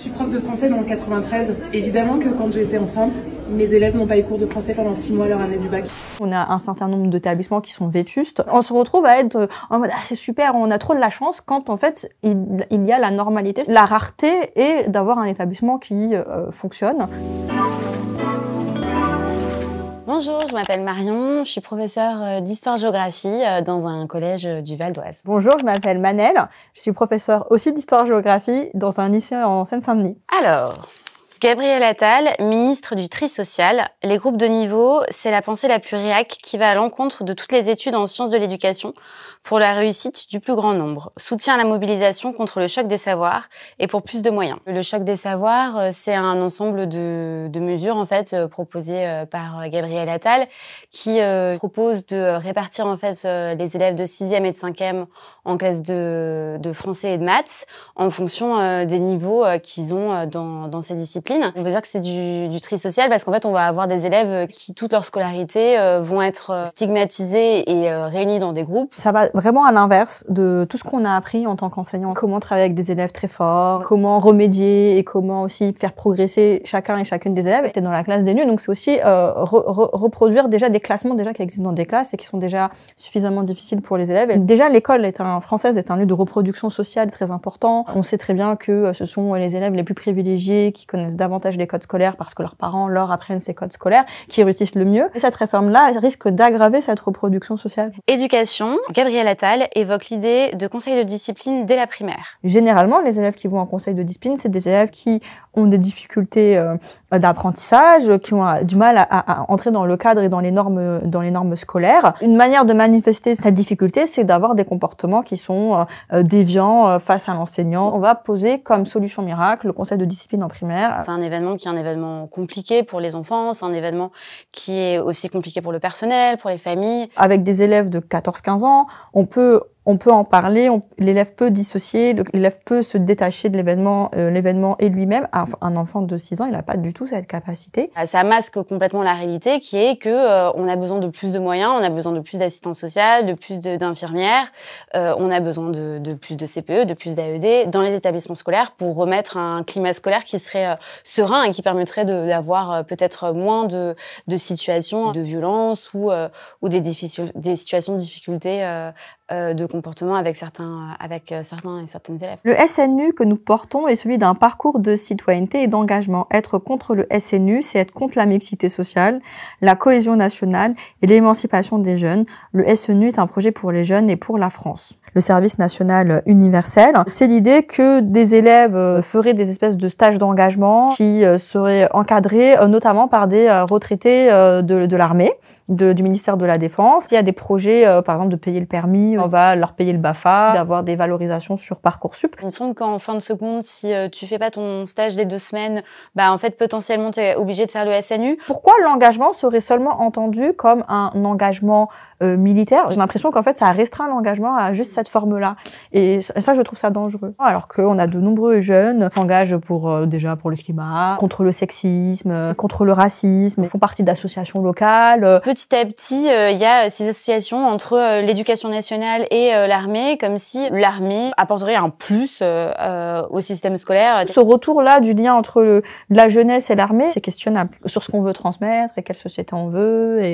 Je suis prof de français dans le 93. Évidemment que quand j'étais enceinte, mes élèves n'ont pas eu cours de français pendant six mois leur année du bac. On a un certain nombre d'établissements qui sont vétustes. On se retrouve à être euh, en ah, c'est super, on a trop de la chance quand en fait il, y a la normalité, la rareté et d'avoir un établissement qui euh, fonctionne. Bonjour, je m'appelle Marion, je suis professeure euh, d'histoire-géographie euh, dans un collège euh, du Val d'Oise. Bonjour, je m'appelle Manel, je suis professeure aussi d'histoire-géographie dans un lycée en Seine-Saint-Denis. Alors, Gabriel Attal, ministre du Tri social, les groupes de niveau, c'est la pensée la plus réac qui va à l'encontre de toutes les études en sciences de l'éducation pour la réussite du plus grand nombre. Soutien à la mobilisation contre le choc des savoirs et pour plus de moyens. Le choc des savoirs, euh, c'est un ensemble de, mesures en fait euh, proposées euh, par Gabriel Attal qui propose de répartir en fait les élèves de 6e et de 5e en classe de, de français et de maths en fonction euh, des niveaux euh, qu'ils ont euh, dans, dans ces disciplines. On peut dire que c'est du, du tri social parce qu'en fait, on va avoir des élèves qui, toute leur scolarité, vont être stigmatisés et réunis dans des groupes. Ça va vraiment à l'inverse de tout ce qu'on a appris en tant qu'enseignant. Comment travailler avec des élèves très forts, comment remédier et comment aussi faire progresser chacun et chacune des élèves. C'est dans la classe des nuls, donc c'est aussi reproduire déjà des classements déjà qui existent dans des classes et qui sont déjà suffisamment difficiles pour les élèves. déjà, l'école est un française est un lieu de reproduction sociale très important. On sait très bien que euh, ce sont les élèves les plus privilégiés qui connaissent davantage les codes scolaires parce que leurs parents leur apprennent ces codes scolaires, qui réussissent le mieux. cette réforme-là risque d'aggraver cette reproduction sociale. Éducation, Gabrielle Attal évoque l'idée de conseil de discipline dès la primaire. Généralement, les élèves qui vont en conseil de discipline, c'est des élèves qui ont des difficultés euh, d'apprentissage, qui ont euh, du mal à, entrer dans le cadre et dans les normes, dans les normes scolaires. Une manière de manifester cette difficulté, c'est d'avoir des comportements qui sont euh, euh, déviants euh, face à l'enseignant. On va poser comme solution miracle le conseil de discipline en primaire. C'est un événement qui est un événement compliqué pour les enfants, c'est un événement qui est aussi compliqué pour le personnel, pour les familles. Avec des élèves de 14-15 ans, on peut on peut en parler, l'élève peut dissocier, l'élève peut se détacher de l'événement, euh, l'événement et lui-même. Ah, un enfant de 6 ans, il n'a pas du tout cette capacité. Bah, ça masque complètement la réalité qui est que euh, on a besoin de plus de moyens, on a besoin de plus d'assistants sociaux, de plus d'infirmières, euh, on a besoin de, plus de CPE, de plus d'AED dans les établissements scolaires pour remettre un climat scolaire qui serait serein et qui permettrait d'avoir peut-être moins de, situations de violence ou, des, des situations de difficulté euh, de comportement avec certains, euh, avec euh, certains et certaines élèves. Le SNU que nous portons est celui d'un parcours de citoyenneté et d'engagement. Être contre le SNU, c'est être contre la mixité sociale, la cohésion nationale et l'émancipation des jeunes. Le SNU est un projet pour les jeunes et pour la France le service national universel. C'est l'idée que des élèves euh, feraient des espèces de stages d'engagement qui euh, seraient encadrés euh, notamment par des retraités de, de l'armée, du ministère de la Défense. Il y a des projets, par exemple, de payer le permis, on va leur payer le BAFA, d'avoir des valorisations sur Parcoursup. Il me semble qu'en fin de seconde, si tu fais pas ton stage des deux semaines, bah en fait, potentiellement, tu es obligé de faire le SNU. Pourquoi l'engagement serait seulement entendu comme un engagement militaire J'ai l'impression qu'en fait, ça restreint l'engagement à juste cette forme-là. Et ça, je trouve ça dangereux. Alors qu'on a de nombreux jeunes s'engagent pour euh, déjà pour le climat, contre le sexisme, euh, contre le racisme, font partie d'associations locales. Euh. Petit à petit, il y a ces associations entre l'éducation nationale et l'armée, comme si l'armée apporterait un plus au système scolaire. Ce retour-là du lien entre la jeunesse et l'armée, c'est questionnable sur ce qu'on veut transmettre et quelle société on veut et,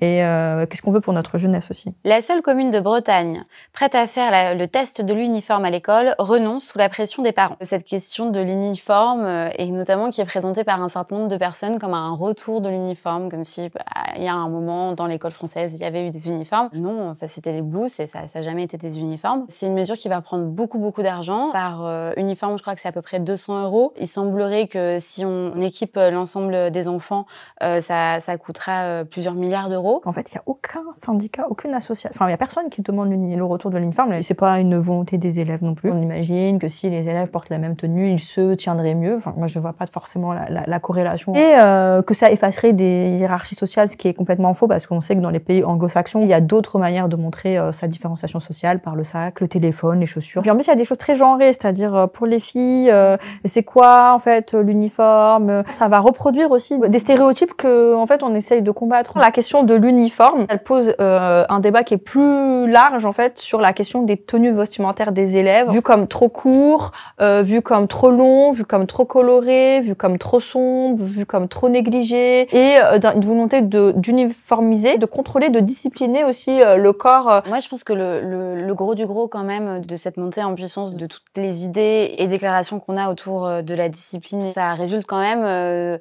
et qu'est-ce qu'on veut pour notre jeunesse aussi. La seule commune de Bretagne prête à faire le test de l'uniforme à l'école renonce sous la pression des parents. Cette question de l'uniforme, euh, et notamment qui est présentée par un certain nombre de personnes comme un retour de l'uniforme, comme si bah, il y a un moment dans l'école française il y avait eu des uniformes. Non, enfin, c'était des blouses et ça n'a jamais été des uniformes. C'est une mesure qui va prendre beaucoup beaucoup d'argent. Par euh, uniforme, je crois que c'est à peu près 200 euros. Il semblerait que si on, équipe euh, l'ensemble des enfants, ça, ça, coûtera plusieurs milliards d'euros. En fait, il n'y a aucun syndicat, aucune association, enfin il n'y a personne qui demande le retour de l'uniforme c'est pas une volonté des élèves non plus. On imagine que si les élèves portent la même tenue, ils se tiendraient mieux. Enfin, moi, je vois pas forcément la, corrélation. Et euh, que ça effacerait des hiérarchies sociales, ce qui est complètement faux, parce qu'on sait que dans les pays anglo-saxons, il y a d'autres manières de montrer euh, sa différenciation sociale par le sac, le téléphone, les chaussures. Puis en plus, il y a des choses très genrées, c'est-à-dire euh, pour les filles, euh, c'est quoi en fait l'uniforme. Ça va reproduire aussi des stéréotypes que en fait on essaye de combattre. La question de l'uniforme, elle pose un débat qui est plus large en fait sur la question des tenues vestimentaires des élèves, vues comme trop court, euh, vu vues comme trop long, vues comme trop coloré, vues comme trop sombre, vues comme trop négligé, et euh, une volonté d'uniformiser, de, contrôler, de discipliner aussi euh, le corps. Moi, je pense que le, le, gros du gros quand même de cette montée en puissance de toutes les idées et déclarations qu'on a autour de la discipline, ça résulte quand même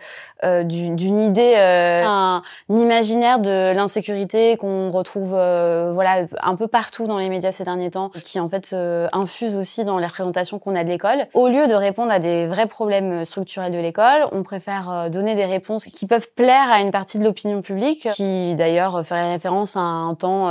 d'une idée, ah. un, imaginaire de l'insécurité qu'on retrouve voilà un peu partout dans les médias qui en fait euh, infuse aussi dans les représentations qu'on a de l'école. Au lieu de répondre à des vrais problèmes euh, structurels de l'école, on préfère euh, donner des réponses qui peuvent plaire à une partie de l'opinion publique, qui d'ailleurs ferait référence à un temps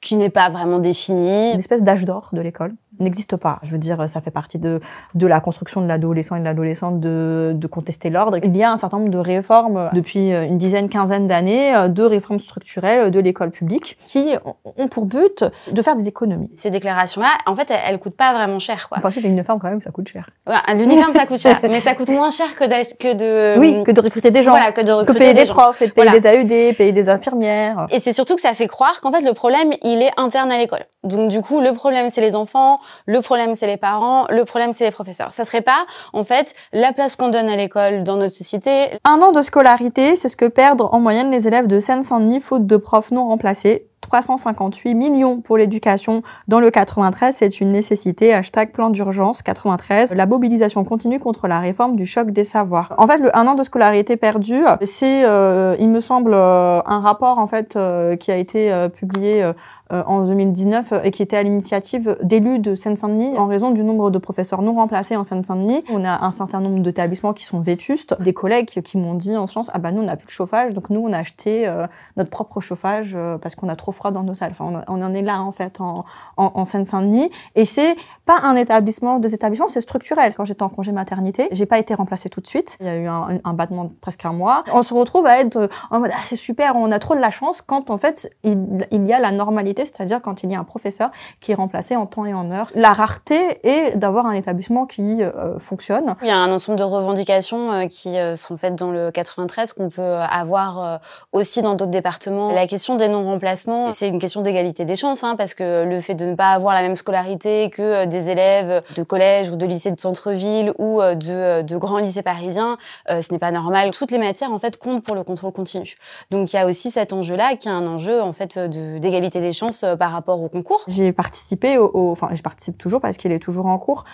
qui n'est pas vraiment défini. Une espèce d'âge d'or de l'école n'existe pas. Je veux dire, ça fait partie de, de la construction de l'adolescent et de l'adolescente de, de, contester l'ordre. Il y a un certain nombre de réformes depuis euh, une dizaine, quinzaine d'années, euh, de réformes structurelles de l'école publique qui ont pour but de faire des économies. Ces déclarations-là, en fait, elles, ne coûtent pas vraiment cher, quoi. Enfin, c'est l'uniforme quand même, ça coûte cher. l'uniforme, ça coûte cher. mais ça coûte moins cher que de, que de... Oui, que de recruter des gens. Voilà, que de recruter payer des, profs, et de payer des AED, payer des infirmières. Et c'est surtout que ça fait croire qu'en fait, le problème, il est interne à l'école. Donc du coup, le problème c'est les enfants, le problème c'est les parents, le problème c'est les professeurs. Ça serait pas en fait la place qu'on donne à l'école dans notre société. Un an de scolarité, c'est ce que perdent en moyenne les élèves de Seine-Saint-Denis faute de profs non remplacés 358 millions pour l'éducation dans le 93, c'est une nécessité. Hashtag plan d'urgence 93. La mobilisation continue contre la réforme du choc des savoirs. En fait, le 1 an de scolarité perdu, c'est, euh, il me semble, euh, un rapport en fait euh, qui a été publié en 2019 et qui était à l'initiative d'élus de Seine-Saint-Denis en raison du nombre de professeurs non remplacés en Seine-Saint-Denis. On a un certain nombre d'établissements qui sont vétustes. Des collègues qui m'ont dit en science, ah ben nous on n'a plus de chauffage, donc nous on a acheté notre propre chauffage parce qu'on a trop froid dans nos salles. on, en est là en fait en, Seine-Saint-Denis. Et c'est pas un établissement, des établissements, c'est structurel. Quand j'étais en congé maternité, j'ai pas été remplacée tout de suite. Il y a eu un, battement de presque un mois. On se retrouve à être euh, ah, c'est super, on a trop de la chance quand en fait il, y a la normalité, c'est-à-dire quand il y a un professeur qui est remplacé en temps et en heure. La rareté est d'avoir un établissement qui euh, fonctionne. Il y a un ensemble de revendications euh, qui sont faites dans le 93 qu'on peut avoir aussi dans d'autres départements. La question des non-remplacements c'est une question d'égalité des chances, hein, parce que le fait de ne pas avoir la même scolarité que euh, des élèves de collège ou de lycée de centre-ville ou euh, euh, de, grands lycées parisiens, ce n'est pas normal. Toutes les matières, en fait, comptent pour le contrôle continu. Donc, il y a aussi cet enjeu-là qui est un enjeu, en fait, d'égalité des chances par rapport au concours. J'ai participé enfin, je participe toujours parce qu'il est toujours en cours,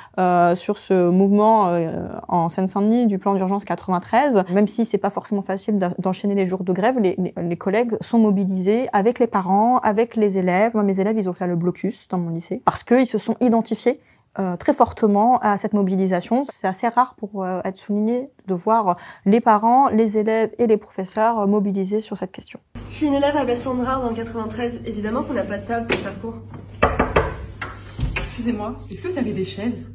sur ce mouvement en Seine-Saint-Denis du plan d'urgence 93. Même si c'est pas forcément facile d'enchaîner les jours de grève, les collègues sont mobilisés avec les parents avec les élèves. Moi, mes élèves, ils ont fait le blocus dans mon lycée parce qu'ils se sont identifiés euh, très fortement à cette mobilisation. C'est assez rare pour euh, être souligné de voir les parents, les élèves et les professeurs euh, mobilisés sur cette question. Je suis une élève à Bessandra dans le 93. Évidemment qu'on n'a pas de table pour faire cours. Excusez-moi, est-ce que vous avez des chaises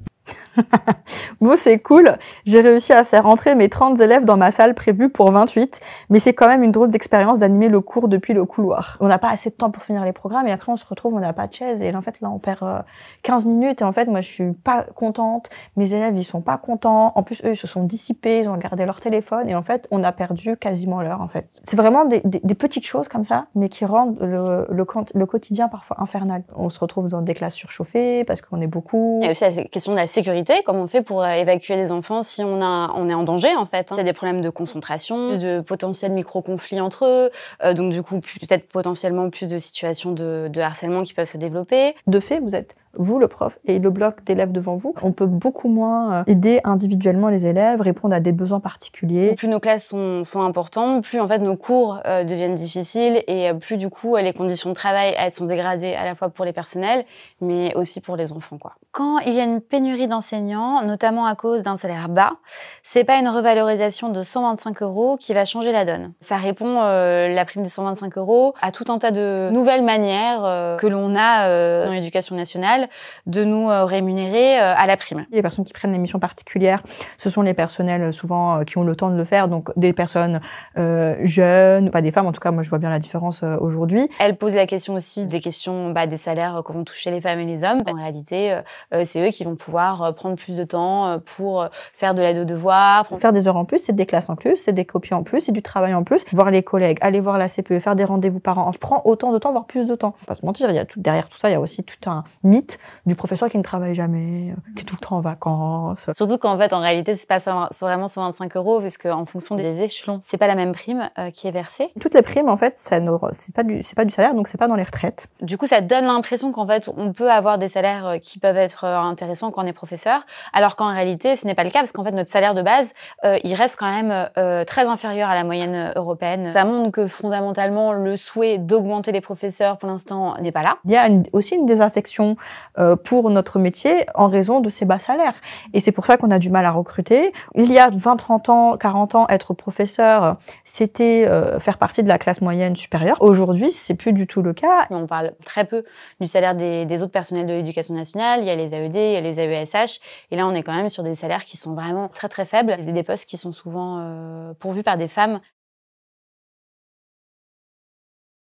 Bon, c'est cool. J'ai réussi à faire entrer mes 30 élèves dans ma salle prévue pour 28, mais c'est quand même une drôle d'expérience d'animer le cours depuis le couloir. On n'a pas assez de temps pour finir les programmes et après on se retrouve, on n'a pas de chaise et en fait là on perd 15 euh, minutes et en fait moi je suis pas contente, mes élèves ils sont pas contents, en plus eux ils se sont dissipés, ils ont gardé leur téléphone et en fait on a perdu quasiment l'heure en fait. C'est vraiment des, petites choses comme ça mais qui rendent le, le quotidien parfois infernal. On se retrouve dans des classes surchauffées parce qu'on est beaucoup. Il y a aussi la question de la sécurité, comment on fait pour euh, euh, évacuer les enfants si on, a, on est en danger, en fait. Hein. Il y a des problèmes de concentration, de potentiels micro-conflits entre eux, euh, donc du coup, peut-être potentiellement plus de situations de harcèlement qui peuvent se développer. De fait, vous êtes vous le prof et le bloc d'élèves devant vous, on peut beaucoup moins euh, aider individuellement les élèves, répondre à des besoins particuliers. Plus nos classes sont, importantes, plus en fait nos cours euh, deviennent difficiles et euh, plus du coup les conditions de travail elles sont dégradées à la fois pour les personnels mais aussi pour les enfants quoi. Quand il y a une pénurie d'enseignants, notamment à cause d'un salaire bas, c'est pas une revalorisation de 125 euros qui va changer la donne. Ça répond la prime des 125 euros à tout un tas de nouvelles manières que l'on a dans l'éducation nationale de nous euh, rémunérer euh, à la prime. Les personnes qui prennent les missions particulières, ce sont les personnels euh, souvent qui ont le temps de le faire, donc des personnes jeunes, pas des femmes, en tout cas moi je vois bien la différence aujourd'hui. Elle pose la question aussi des questions bah, des salaires que vont toucher les femmes et les hommes. En réalité, c'est eux qui vont pouvoir prendre plus de temps pour faire de l'aide aux devoirs. Faire des heures en plus, c'est des classes en plus, c'est des copies en plus, c'est du travail en plus. Voir les collègues, aller voir la CPE, faire des rendez-vous par an, on prend autant de temps, voire plus de temps. pas se mentir, il y a tout, derrière tout ça, il y a aussi tout un mythe du professeur qui ne travaille jamais, qui est tout le temps en vacances. Surtout qu'en fait, en réalité, c'est pas vraiment 125 euros, parce qu'en fonction des échelons, c'est pas la même prime euh, qui est versée. Toutes les primes, en fait, ça c'est pas du, pas du salaire, donc c'est pas dans les retraites. Du coup, ça donne l'impression qu'en fait, on peut avoir des salaires euh, qui peuvent être euh, intéressants quand on est professeur, alors qu'en réalité, ce n'est pas le cas, parce qu'en fait, notre salaire de base, il reste quand même très inférieur à la moyenne européenne. Ça montre que fondamentalement, le souhait d'augmenter les professeurs pour l'instant n'est pas là. Il y a aussi une désaffection euh, pour notre métier en raison de ces bas salaires. Et c'est pour ça qu'on a du mal à recruter. Il y a 20, 30 ans, 40 ans, être professeur, c'était euh, faire partie de la classe moyenne supérieure. Aujourd'hui, c'est plus du tout le cas. On parle très peu du salaire des, autres personnels de l'éducation nationale. Il y a les AED, il y a les AESH. Et là, on est quand même sur des salaires qui sont vraiment très très faibles. C'est des postes qui sont souvent euh, pourvus par des femmes.